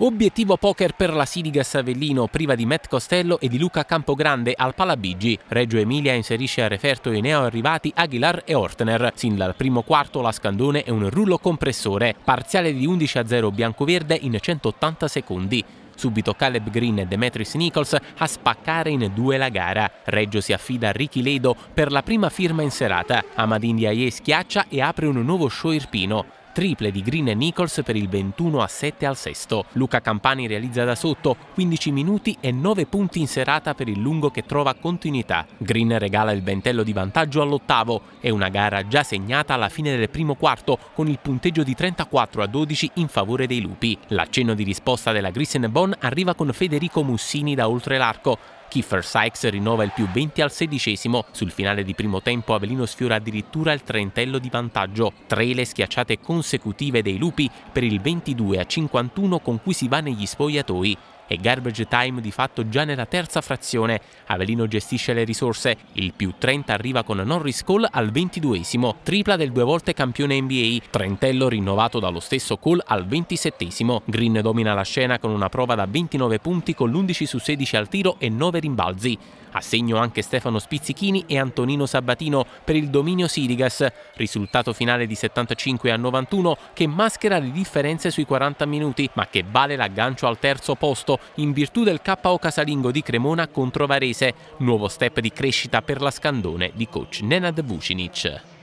Obiettivo poker per la Sinigas Savellino, priva di Matt Costello e di Luca Campogrande al Palabigi. Reggio Emilia inserisce a referto i neoarrivati Aguilar e Ortner. Sin dal primo quarto la Scandone è un rullo compressore. Parziale di 11 a 0 bianco-verde in 180 secondi. Subito Caleb Green e Demetris Nichols a spaccare in due la gara. Reggio si affida a Ricky Ledo per la prima firma in serata. Amadin Diaye schiaccia e apre un nuovo show irpino triple di Green e Nichols per il 21 a 7 al sesto. Luca Campani realizza da sotto 15 minuti e 9 punti in serata per il lungo che trova continuità. Green regala il ventello di vantaggio all'ottavo È una gara già segnata alla fine del primo quarto con il punteggio di 34 a 12 in favore dei lupi. L'accenno di risposta della Grissen arriva con Federico Mussini da oltre l'arco Kiefer Sykes rinnova il più 20 al sedicesimo. Sul finale di primo tempo Avelino sfiora addirittura il trentello di vantaggio. Tre le schiacciate consecutive dei lupi per il 22 a 51 con cui si va negli spogliatoi e garbage time di fatto già nella terza frazione. Avelino gestisce le risorse, il più 30 arriva con Norris Cole al 22esimo, tripla del due volte campione NBA, Trentello rinnovato dallo stesso Cole al 27esimo. Green domina la scena con una prova da 29 punti con l'11 su 16 al tiro e 9 rimbalzi. A segno anche Stefano Spizzichini e Antonino Sabatino per il dominio Sirigas, risultato finale di 75 a 91 che maschera le differenze sui 40 minuti, ma che vale l'aggancio al terzo posto in virtù del KO casalingo di Cremona contro Varese, nuovo step di crescita per la Scandone di coach Nenad Vucinic.